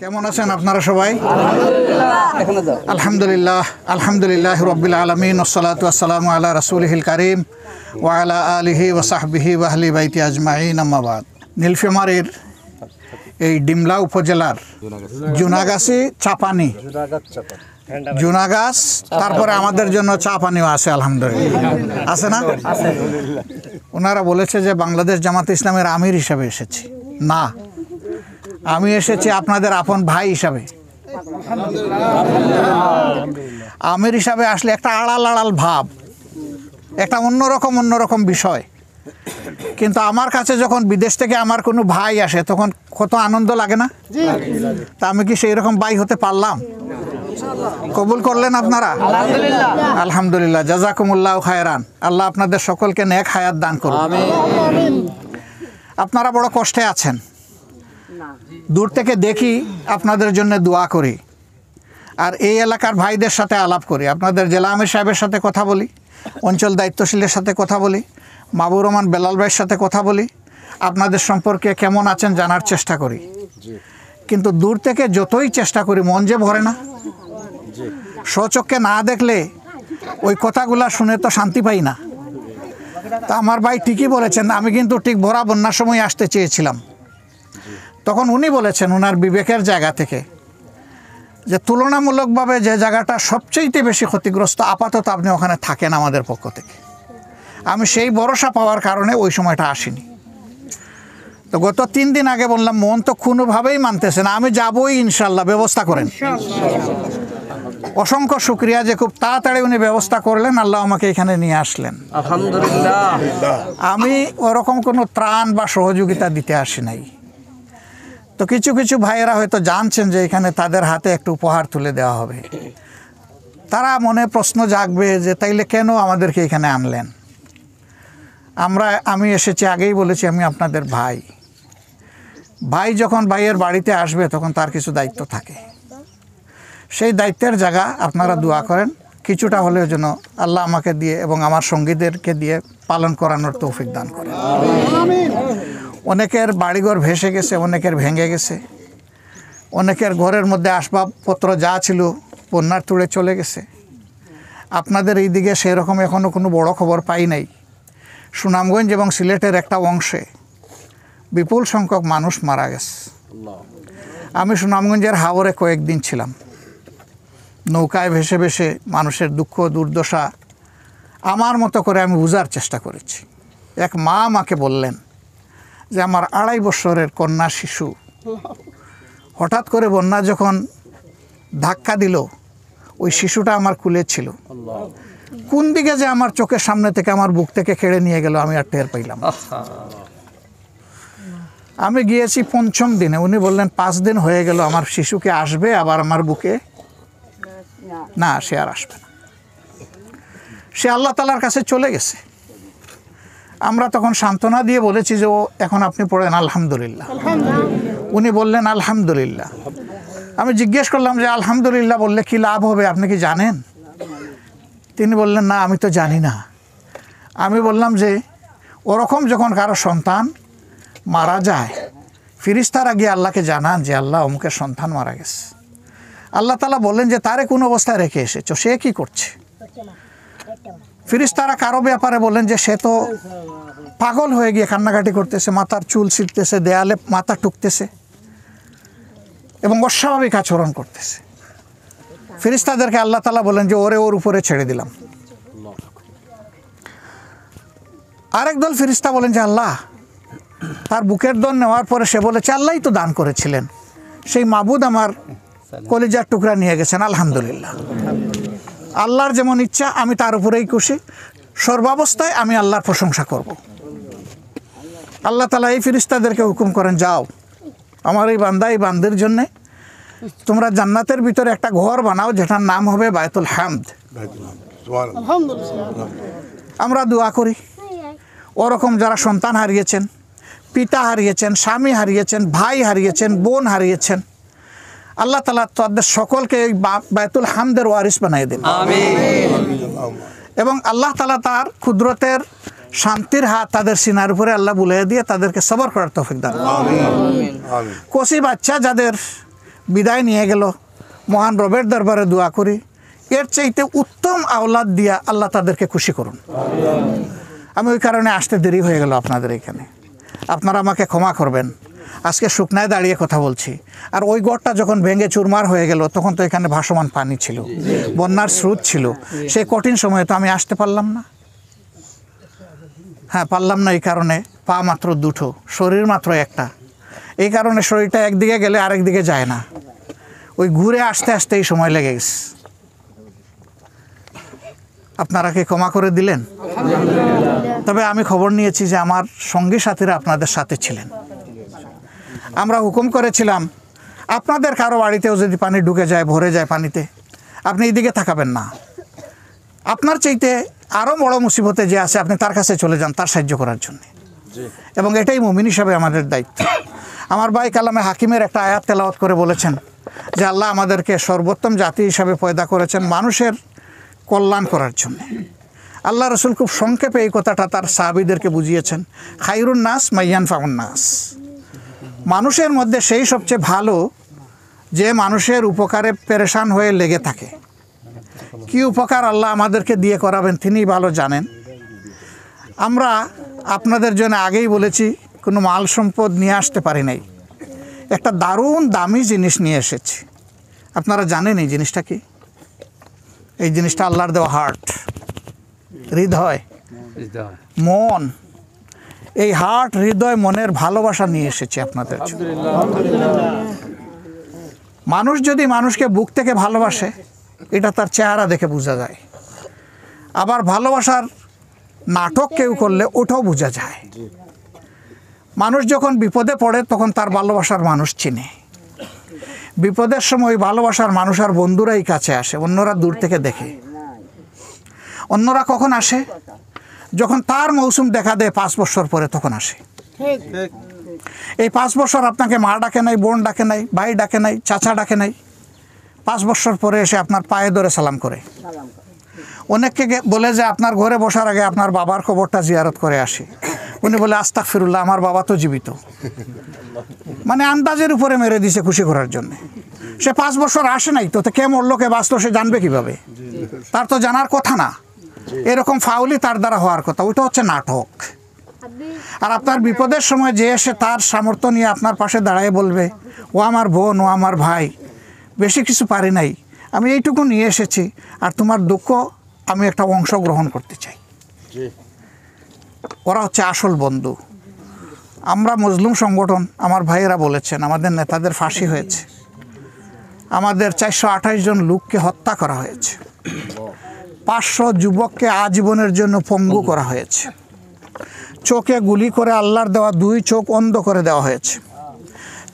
কেমন আছেন আপনারা সবাই আলহামদুলিল্লাহ আলহামদুলিল্লাহ রবিল আলমিন ওসালাতাম আল্লাহ রসুলহিল করিম ওয়ালা আলিহি ওসাহবিহি ওয়াহলি বাইতি আজমাইন আমাবাদ নীলফেমারির এই ডিমলা উপজেলার জুনাগাছি চাপানি জুনাগাছ তারপরে আমাদের জন্য চা পানিও আছে আলহামদুলিল্লাহ আছে না ওনারা বলেছে যে বাংলাদেশ জামাত ইসলামের আমির হিসাবে এসেছি না আমি এসেছি আপনাদের আপন ভাই হিসাবে আমির হিসাবে আসলে একটা আড়াল আড়াল ভাব একটা অন্যরকম অন্যরকম বিষয় কিন্তু আমার কাছে যখন বিদেশ থেকে আমার কোনো ভাই আসে তখন কত আনন্দ লাগে না তা আমি কি সেই রকম ভাই হতে পারলাম কবুল করলেন আপনারা আলহামদুলিল্লাহ জাজাকুমুল্লাহ খায়রান আল্লাহ আপনাদের সকলকে নেক হায়াত দান করুন আপনারা বড় কষ্টে আছেন দূর থেকে দেখি আপনাদের জন্য দোয়া করি আর এই এলাকার ভাইদের সাথে আলাপ করি আপনাদের জেলা আমির সাহেবের সাথে কথা বলি অঞ্চল দায়িত্বশীলের সাথে কথা বলি মাবুর রহমান বেলাল ভাইয়ের সাথে কথা বলি আপনাদের সম্পর্কে কেমন আছেন জানার চেষ্টা করি কিন্তু দূর থেকে যতই চেষ্টা করি মন যে ভরে না স্বচক্ষে না দেখলে ওই কথাগুলা শুনে তো শান্তি পাই না তা আমার ভাই ঠিকই বলেছেন আমি কিন্তু ঠিক ভরা বন্যার সময় আসতে চেয়েছিলাম তখন উনি বলেছেন ওনার বিবেকের জায়গা থেকে যে তুলনামূলকভাবে যে জায়গাটা সবচেয়েতে বেশি ক্ষতিগ্রস্ত আপাতত আপনি ওখানে থাকেন আমাদের পক্ষ থেকে আমি সেই ভরসা পাওয়ার কারণে ওই সময়টা আসিনি তো গত তিন দিন আগে বললাম মন তো কোনোভাবেই মানতেছে না আমি যাবই ইনশাল্লাহ ব্যবস্থা করেন অসংখ্য শুক্রিয়া যে খুব তাড়াতাড়ি উনি ব্যবস্থা করলেন আল্লাহ আমাকে এখানে নিয়ে আসলেন আলহামদুলিল্লাহ আমি ওরকম কোনো ত্রাণ বা সহযোগিতা দিতে আসি নাই তো কিছু কিছু ভাইয়েরা হয়তো জানছেন যে এখানে তাদের হাতে একটু উপহার তুলে দেওয়া হবে তারা মনে প্রশ্ন জাগবে যে তাইলে কেন আমাদেরকে এখানে আনলেন আমরা আমি এসেছি আগেই বলেছি আমি আপনাদের ভাই ভাই যখন ভাইয়ের বাড়িতে আসবে তখন তার কিছু দায়িত্ব থাকে সেই দায়িত্বের জায়গা আপনারা দোয়া করেন কিছুটা হলেও যেন আল্লাহ আমাকে দিয়ে এবং আমার সঙ্গীদেরকে দিয়ে পালন করানোর তৌফিক দান করে অনেকের বাড়িঘর ভেসে গেছে অনেকের ভেঙে গেছে অনেকের ঘরের মধ্যে আসবাবপত্র যা ছিল বন্যার তুড়ে চলে গেছে আপনাদের এই দিকে সেরকম এখনও কোনো বড় খবর পাই নাই সুনামগঞ্জ এবং সিলেটের একটা অংশে বিপুল সংখ্যক মানুষ মারা গেছে আমি সুনামগঞ্জের হাওরে কয়েকদিন ছিলাম নৌকায় ভেসে ভেসে মানুষের দুঃখ দুর্দশা আমার মতো করে আমি বোঝার চেষ্টা করেছি এক মা আমাকে বললেন যে আমার আড়াই বছরের কন্যা শিশু হঠাৎ করে বন্যা যখন ধাক্কা দিল ওই শিশুটা আমার কুলে ছিল কোন দিকে যে আমার চোখের সামনে থেকে আমার বুক থেকে খেড়ে নিয়ে গেল আমি আর টের পাইলাম আমি গিয়েছি পঞ্চম দিনে উনি বললেন পাঁচ দিন হয়ে গেল আমার শিশুকে আসবে আবার আমার বুকে না সে আর আসবে না সে আল্লাহ তালার কাছে চলে গেছে আমরা তখন সান্ত্বনা দিয়ে বলেছি যে ও এখন আপনি পড়েন আলহামদুলিল্লাহ উনি বললেন আলহামদুলিল্লাহ আমি জিজ্ঞেস করলাম যে আলহামদুলিল্লাহ বললে কি লাভ হবে আপনি কি জানেন তিনি বললেন না আমি তো জানি না আমি বললাম যে ওরকম যখন কারো সন্তান মারা যায় ফিরিস্তারা গিয়ে আল্লাহকে জানান যে আল্লাহ অমুকের সন্তান মারা গেছে আল্লাহ তালা বললেন যে তারে কোন অবস্থায় রেখে এসেছ সে কি করছে তারা কারো ব্যাপারে বলেন যে সে তো পাগল হয়ে গিয়ে কান্নাকাটি করতেছে মাথার চুল ছিটতেছে দেয়ালে মাথা টুকতেছে এবং অস্বাভাবিক আচরণ করতেছে ফিরিস্তাদেরকে আল্লাহ তালা বলেন যে ওরে ওর উপরে ছেড়ে দিলাম আরেক দল ফিরিস্তা বলেন যে আল্লাহ তার বুকের দন নেওয়ার পরে সে বলেছে আল্লাহই তো দান করেছিলেন সেই মাবুদ আমার কলিজার টুকরা নিয়ে গেছেন আলহামদুলিল্লাহ আল্লাহর যেমন ইচ্ছা আমি তার উপরেই খুশি সর্বাবস্থায় আমি আল্লাহর প্রশংসা করব। আল্লাহ তালা এই ফিরিস্তাদেরকে হুকুম করেন যাও আমার এই বান্দা এই বান্দের জন্যে তোমরা জান্নাতের ভিতরে একটা ঘর বানাও যেটার নাম হবে বায়তুল হামদ আমরা দোয়া করি ওরকম যারা সন্তান হারিয়েছেন পিতা হারিয়েছেন স্বামী হারিয়েছেন ভাই হারিয়েছেন বোন হারিয়েছেন আল্লাহ তালা তাদের সকলকে এই বায়তুল হামদের ওয়ারিস বানিয়ে দিন এবং আল্লাহ তালা তার ক্ষুদ্রতের শান্তির হাত তাদের সিনার উপরে আল্লাহ বুলে দিয়ে তাদেরকে সবর করার তফিক দেন কষি বাচ্চা যাদের বিদায় নিয়ে গেল মহান রবের দরবারে দোয়া করি এর চাইতে উত্তম আওলাদ দিয়া আল্লাহ তাদেরকে খুশি করুন আমি ওই কারণে আসতে দেরি হয়ে গেল আপনাদের এখানে আপনারা আমাকে ক্ষমা করবেন আজকে শুকনায় দাঁড়িয়ে কথা বলছি আর ওই গড়টা যখন ভেঙে চুরমার হয়ে গেল তখন তো এখানে ভাসমান পানি ছিল বন্যার স্রোত ছিল সে কঠিন সময়ে তো আমি আসতে পারলাম না হ্যাঁ পারলাম না এই কারণে পা মাত্র দুটো শরীর মাত্র একটা এই কারণে শরীরটা একদিকে গেলে আরেকদিকে যায় না ওই ঘুরে আসতে আসতে এই সময় লেগে গেছে আপনারা কি ক্ষমা করে দিলেন তবে আমি খবর নিয়েছি যে আমার সঙ্গী সাথীরা আপনাদের সাথে ছিলেন আমরা হুকুম করেছিলাম আপনাদের কারো বাড়িতেও যদি পানি ঢুকে যায় ভরে যায় পানিতে আপনি এদিকে থাকাবেন না আপনার চাইতে আরও বড় মুসিবতে যে আছে আপনি তার কাছে চলে যান তার সাহায্য করার জন্য এবং এটাই মুমিন হিসাবে আমাদের দায়িত্ব আমার ভাই কালামে হাকিমের একটা আয়াত তেলাওয়াত করে বলেছেন যে আল্লাহ আমাদেরকে সর্বোত্তম জাতি হিসাবে পয়দা করেছেন মানুষের কল্যাণ করার জন্য আল্লাহ রসুল খুব সংক্ষেপে এই কথাটা তার সাহাবিদেরকে বুঝিয়েছেন খাইরুন নাস মাইয়ান ফাউন্নাস মানুষের মধ্যে সেই সবচেয়ে ভালো যে মানুষের উপকারে পেরেশান হয়ে লেগে থাকে কি উপকার আল্লাহ আমাদেরকে দিয়ে করাবেন তিনি ভালো জানেন আমরা আপনাদের জন্য আগেই বলেছি কোনো মাল সম্পদ নিয়ে আসতে পারি নাই একটা দারুণ দামি জিনিস নিয়ে এসেছি আপনারা জানেন এই জিনিসটা কি এই জিনিসটা আল্লাহর দেওয়া হার্ট হৃদয় মন এই হার্ট হৃদয় মনের ভালোবাসা নিয়ে এসেছি আপনাদের মানুষ যদি মানুষকে বুক থেকে ভালোবাসে এটা তার চেহারা দেখে বোঝা যায় আবার ভালোবাসার নাটক কেউ করলে ওটাও বোঝা যায় মানুষ যখন বিপদে পড়ে তখন তার ভালোবাসার মানুষ চিনে বিপদের সময় ভালোবাসার মানুষ আর বন্ধুরাই কাছে আসে অন্যরা দূর থেকে দেখে অন্যরা কখন আসে যখন তার মৌসুম দেখা দেয় পাঁচ বছর পরে তখন আসে এই পাঁচ বছর আপনাকে মা ডাকে নাই বোন ডাকে নাই ভাই ডাকে নাই চাচা ডাকে নাই পাঁচ বছর পরে এসে আপনার পায়ে ধরে সালাম করে অনেককে বলে যে আপনার ঘরে বসার আগে আপনার বাবার খবরটা জিয়ারত করে আসে উনি বলে আস্তাক ফিরুল্লাহ আমার বাবা তো জীবিত মানে আন্দাজের উপরে মেরে দিছে খুশি করার জন্য সে পাঁচ বছর আসে নাই তো কে মরলো কে বাঁচলো সে জানবে কিভাবে তার তো জানার কথা না এরকম ফাউলি তার দ্বারা হওয়ার কথা ওইটা হচ্ছে নাটক আর আপনার বিপদের সময় যে এসে তার সামর্থ্য নিয়ে আপনার পাশে দাঁড়ায় বলবে ও আমার বোন ও আমার ভাই বেশি কিছু পারি নাই আমি এইটুকু নিয়ে এসেছি আর তোমার দুঃখ আমি একটা অংশ গ্রহণ করতে চাই ওরা হচ্ছে আসল বন্ধু আমরা মজলুম সংগঠন আমার ভাইয়েরা বলেছেন আমাদের নেতাদের ফাঁসি হয়েছে আমাদের চারশো আঠাশ জন লোককে হত্যা করা হয়েছে পাঁচশো যুবককে আজীবনের জন্য পঙ্গু করা হয়েছে চোখে গুলি করে আল্লাহর দেওয়া দুই চোখ অন্ধ করে দেওয়া হয়েছে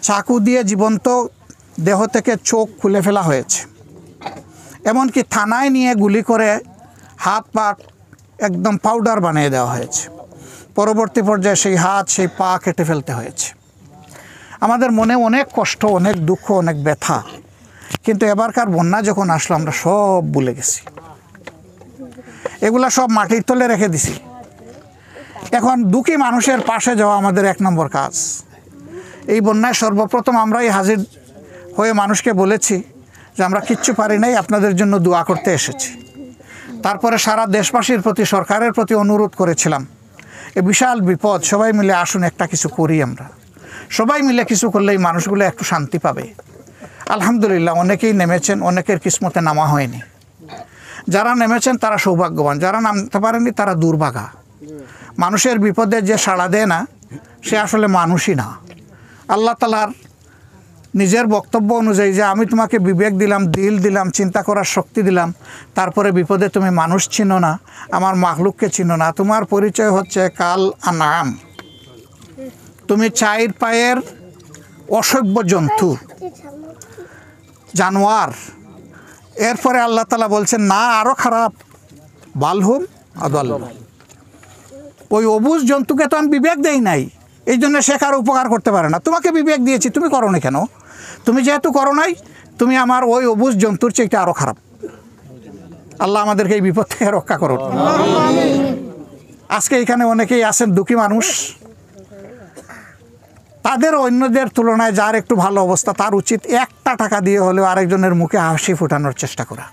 চাকু দিয়ে জীবন্ত দেহ থেকে চোখ খুলে ফেলা হয়েছে এমনকি থানায় নিয়ে গুলি করে হাত পা একদম পাউডার বানিয়ে দেওয়া হয়েছে পরবর্তী পর্যায়ে সেই হাত সেই পা কেটে ফেলতে হয়েছে আমাদের মনে অনেক কষ্ট অনেক দুঃখ অনেক ব্যথা কিন্তু এবারকার বন্যা যখন আসলো আমরা সব ভুলে গেছি এগুলা সব মাটির তলে রেখে দিছি এখন দুঃখী মানুষের পাশে যাওয়া আমাদের এক নম্বর কাজ এই বন্যায় সর্বপ্রথম আমরাই হাজির হয়ে মানুষকে বলেছি যে আমরা কিচ্ছু পারি নাই আপনাদের জন্য দোয়া করতে এসেছি তারপরে সারা দেশবাসীর প্রতি সরকারের প্রতি অনুরোধ করেছিলাম এ বিশাল বিপদ সবাই মিলে আসুন একটা কিছু করি আমরা সবাই মিলে কিছু করলে এই মানুষগুলো একটু শান্তি পাবে আলহামদুলিল্লাহ অনেকেই নেমেছেন অনেকের কিসমতে নামা হয়নি যারা নেমেছেন তারা সৌভাগ্যবান যারা নামতে পারেনি তারা দুর্ভাগা মানুষের বিপদে যে সাড়া দেয় না সে আসলে মানুষই না আল্লাহ তালার নিজের বক্তব্য অনুযায়ী যে আমি তোমাকে বিবেক দিলাম দিল দিলাম চিন্তা করার শক্তি দিলাম তারপরে বিপদে তুমি মানুষ চিনো না আমার মাহলুককে চিনো না তোমার পরিচয় হচ্ছে কাল আনাম তুমি চাইর পায়ের অসভ্য জন্তু জানোয়ার এরপরে আল্লাহ তালা বলছেন না আরও খারাপ বালহুম আদালহুম ওই অবুজ জন্তুকে তো আমি বিবেক দেই নাই এই জন্য সে কারো উপকার করতে পারে না তোমাকে বিবেক দিয়েছি তুমি করো না কেন তুমি যেহেতু করো নাই তুমি আমার ওই অবুজ জন্তুর চেয়ে আরও খারাপ আল্লাহ আমাদেরকে এই বিপদ থেকে রক্ষা করুন আজকে এখানে অনেকেই আছেন দুঃখী মানুষ তাদের অন্যদের তুলনায় যার একটু ভালো অবস্থা তার উচিত একটা টাকা দিয়ে হলেও আরেকজনের মুখে হাসি ফোটানোর চেষ্টা করা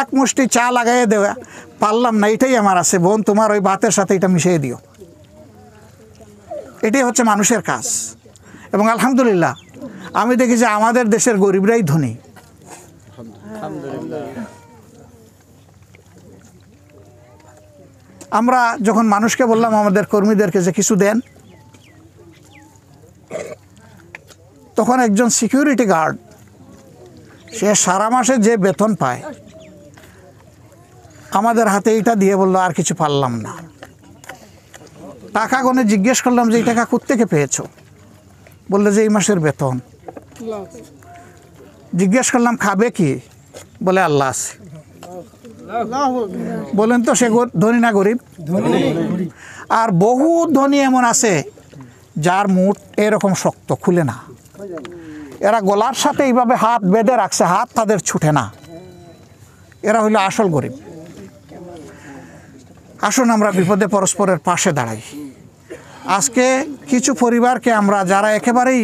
এক মুষ্টি চা লাগাইয়ে দেওয়া পারলাম না এটাই আমার আছে বোন তোমার ওই ভাতের সাথে এটা মিশিয়ে দিও এটাই হচ্ছে মানুষের কাজ এবং আলহামদুলিল্লাহ আমি দেখি যে আমাদের দেশের গরিবরাই ধনী আমরা যখন মানুষকে বললাম আমাদের কর্মীদেরকে যে কিছু দেন তখন একজন সিকিউরিটি গার্ড সে সারা মাসে যে বেতন পায় আমাদের হাতে এটা দিয়ে বললো আর কিছু পারলাম না টাকা গনে জিজ্ঞেস করলাম যে এই টাকা কোত্থেকে পেয়েছো বললো যে এই মাসের বেতন জিজ্ঞেস করলাম খাবে কি বলে আল্লাহ আছে বলেন তো সে ধনী না গরিব আর বহু ধনী এমন আছে যার মুঠ এরকম শক্ত খুলে না এরা গলার সাথে এইভাবে হাত বেঁধে রাখছে হাত তাদের ছুটে না এরা হইলো আসল গরিব আসুন আমরা বিপদে পরস্পরের পাশে দাঁড়াই আজকে কিছু পরিবারকে আমরা যারা একেবারেই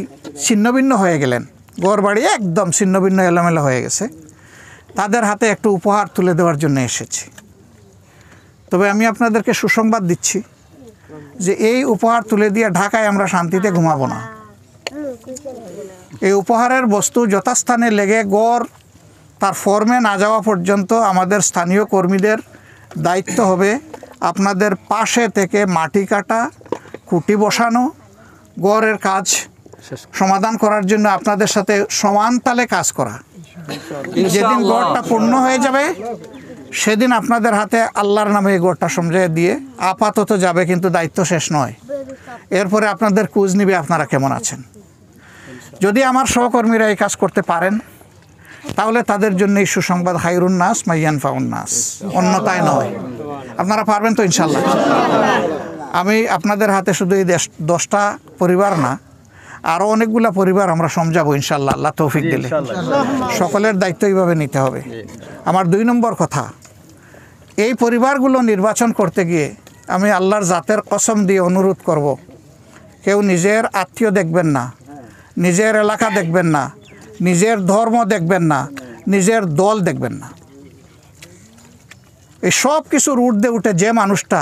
ছিন্নভিন্ন হয়ে গেলেন ঘর বাড়ি একদম ছিন্নভিন্ন এলোমেলো হয়ে গেছে তাদের হাতে একটু উপহার তুলে দেওয়ার জন্য এসেছি তবে আমি আপনাদেরকে সুসংবাদ দিচ্ছি যে এই উপহার তুলে দিয়ে ঢাকায় আমরা শান্তিতে ঘুমাবো না এই উপহারের বস্তু যথাস্থানে লেগে গড় তার ফর্মে না যাওয়া পর্যন্ত আমাদের স্থানীয় কর্মীদের দায়িত্ব হবে আপনাদের পাশে থেকে মাটি কাটা কুটি বসানো গড়ের কাজ সমাধান করার জন্য আপনাদের সাথে সমান তালে কাজ করা যেদিন গড়টা পূর্ণ হয়ে যাবে সেদিন আপনাদের হাতে আল্লাহর নামে এই গড়টা সমঝে দিয়ে আপাতত যাবে কিন্তু দায়িত্ব শেষ নয় এরপরে আপনাদের কুজ নিবে আপনারা কেমন আছেন যদি আমার সহকর্মীরা এই কাজ করতে পারেন তাহলে তাদের জন্য এই সুসংবাদ হাইরুন নাস মাইয়ান ফাউন নাস অন্যতায় নয় আপনারা পারবেন তো ইনশাল্লাহ আমি আপনাদের হাতে শুধু এই দেশ দশটা পরিবার না আরও অনেকগুলা পরিবার আমরা সমঝাবো ইনশাল্লাহ আল্লাহ তৌফিক দিলে সকলের দায়িত্ব এইভাবে নিতে হবে আমার দুই নম্বর কথা এই পরিবারগুলো নির্বাচন করতে গিয়ে আমি আল্লাহর জাতের কসম দিয়ে অনুরোধ করব কেউ নিজের আত্মীয় দেখবেন না নিজের এলাকা দেখবেন না নিজের ধর্ম দেখবেন না নিজের দল দেখবেন না এই সব কিছুর উর্ধে উঠে যে মানুষটা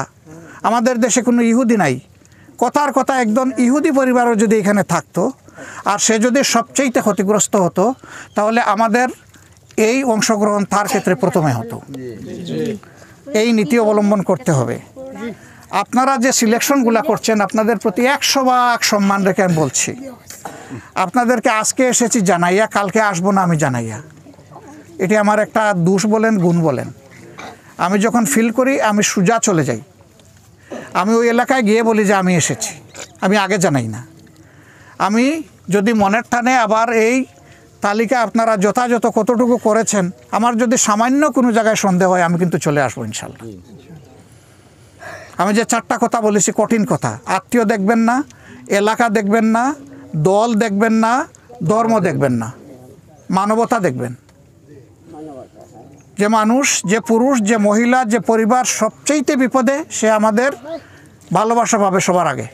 আমাদের দেশে কোনো ইহুদি নাই কথার কথা একজন ইহুদি পরিবারও যদি এখানে থাকতো আর সে যদি সবচেয়েতে ক্ষতিগ্রস্ত হতো তাহলে আমাদের এই অংশগ্রহণ তার ক্ষেত্রে প্রথমে হতো এই নীতি অবলম্বন করতে হবে আপনারা যে সিলেকশনগুলো করছেন আপনাদের প্রতি একশো এক সম্মান রেখে আমি বলছি আপনাদেরকে আজকে এসেছি জানাইয়া কালকে আসবো না আমি জানাইয়া এটি আমার একটা দোষ বলেন গুণ বলেন আমি যখন ফিল করি আমি সুজা চলে যাই আমি ওই এলাকায় গিয়ে বলি যে আমি এসেছি আমি আগে জানাই না আমি যদি মনের টানে আবার এই তালিকা আপনারা যথাযথ কতটুকু করেছেন আমার যদি সামান্য কোনো জায়গায় সন্দেহ হয় আমি কিন্তু চলে আসবো ইনশাল্লাহ আমি যে চারটা কথা বলেছি কঠিন কথা আত্মীয় দেখবেন না এলাকা দেখবেন না দল দেখবেন না ধর্ম দেখবেন না মানবতা দেখবেন যে মানুষ যে পুরুষ যে মহিলা যে পরিবার সবচেয়েতে বিপদে সে আমাদের ভালোবাসা পাবে সবার আগে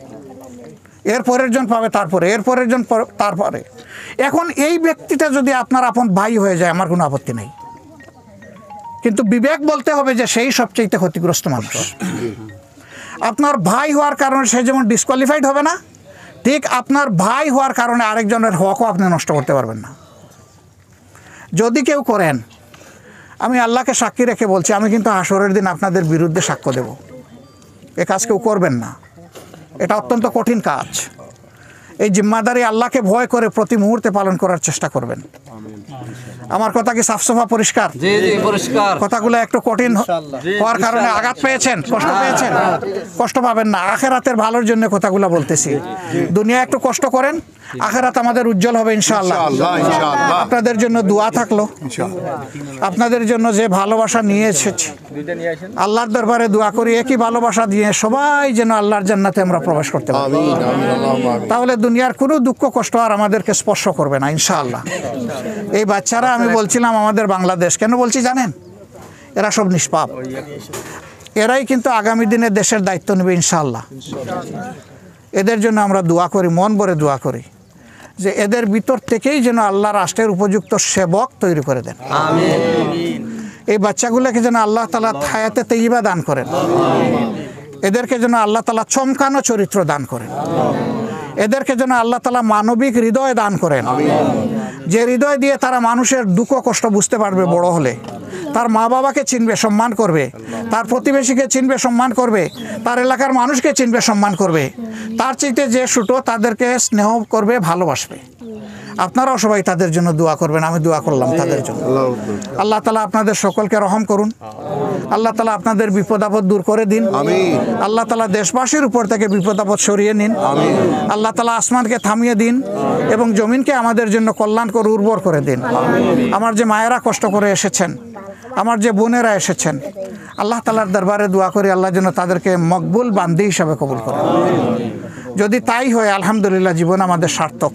এর পরের জন পাবে তারপরে এর পরের জন তারপরে এখন এই ব্যক্তিটা যদি আপনার আপন ভাই হয়ে যায় আমার কোনো আপত্তি নেই কিন্তু বিবেক বলতে হবে যে সেই সবচেয়ে ক্ষতিগ্রস্ত মানুষ আপনার ভাই হওয়ার কারণে সে যেমন ডিসকোয়ালিফাইড হবে না ঠিক আপনার ভাই হওয়ার কারণে আরেকজনের হকও আপনি নষ্ট করতে পারবেন না যদি কেউ করেন আমি আল্লাহকে সাক্ষী রেখে বলছি আমি কিন্তু আসরের দিন আপনাদের বিরুদ্ধে সাক্ষ্য দেব এ কাজ কেউ করবেন না এটা অত্যন্ত কঠিন কাজ এই জিম্মাদারি আল্লাহকে ভয় করে প্রতি মুহূর্তে পালন করার চেষ্টা করবেন আমার কথা কি সাফসফা পরিষ্কার কথাগুলো একটু কঠিন হওয়ার কারণে আঘাত পেয়েছেন কষ্ট হ্যাঁ, পেয়েছেন হ্যাঁ। কষ্ট পাবেন না আখের হাতের ভালোর জন্য কথাগুলো বলতেছি দুনিয়া একটু কষ্ট করেন আখেরাত আমাদের উজ্জ্বল হবে ইনশাআল্লাহ আপনাদের জন্য দোয়া থাকলো আপনাদের জন্য যে ভালোবাসা নিয়ে এসেছি আল্লাহর দরবারে দোয়া করি একই ভালোবাসা দিয়ে সবাই যেন আল্লাহর জান্নাতে আমরা প্রবেশ করতে পারি তাহলে দুনিয়ার কোনো দুঃখ কষ্ট আর আমাদেরকে স্পর্শ করবে না ইনশাআল্লাহ এই বাচ্চারা আমি বলছিলাম আমাদের বাংলাদেশ কেন বলছি জানেন এরা সব নিষ্পাপ এরাই কিন্তু আগামী দিনে দেশের দায়িত্ব নেবে ইনশাআল্লাহ এদের জন্য আমরা দোয়া করি মন ভরে দোয়া করি যে এদের ভিতর থেকেই যেন আল্লাহ রাষ্ট্রের উপযুক্ত সেবক তৈরি করে দেন এই বাচ্চাগুলোকে যেন আল্লাহ তালা থায়াতে তেইবা দান করেন এদেরকে যেন আল্লাহ তালা চমকানো চরিত্র দান করেন এদেরকে যেন আল্লাহ তালা মানবিক হৃদয় দান করেন যে হৃদয় দিয়ে তারা মানুষের দুঃখ কষ্ট বুঝতে পারবে বড় হলে তার মা বাবাকে চিনবে সম্মান করবে তার প্রতিবেশীকে চিনবে সম্মান করবে তার এলাকার মানুষকে চিনবে সম্মান করবে তার চিনতে যে সুটো তাদেরকে স্নেহ করবে ভালোবাসবে আপনারাও সবাই তাদের জন্য দোয়া করবেন আমি দোয়া করলাম তাদের জন্য আল্লাহ তালা আপনাদের সকলকে রহম করুন আল্লাহ তালা আপনাদের বিপদ আপদ দূর করে দিন আল্লাহ তালা দেশবাসীর উপর থেকে বিপদ আপদ সরিয়ে নিন আল্লাহ তালা আসমানকে থামিয়ে দিন এবং জমিনকে আমাদের জন্য কল্যাণ করে উর্বর করে দিন আমার যে মায়েরা কষ্ট করে এসেছেন আমার যে বোনেরা এসেছেন আল্লাহ তালার দরবারে দোয়া করি আল্লাহ যেন তাদেরকে মকবুল বান্দি হিসাবে কবুল করে যদি তাই হয় আলহামদুলিল্লাহ জীবন আমাদের সার্থক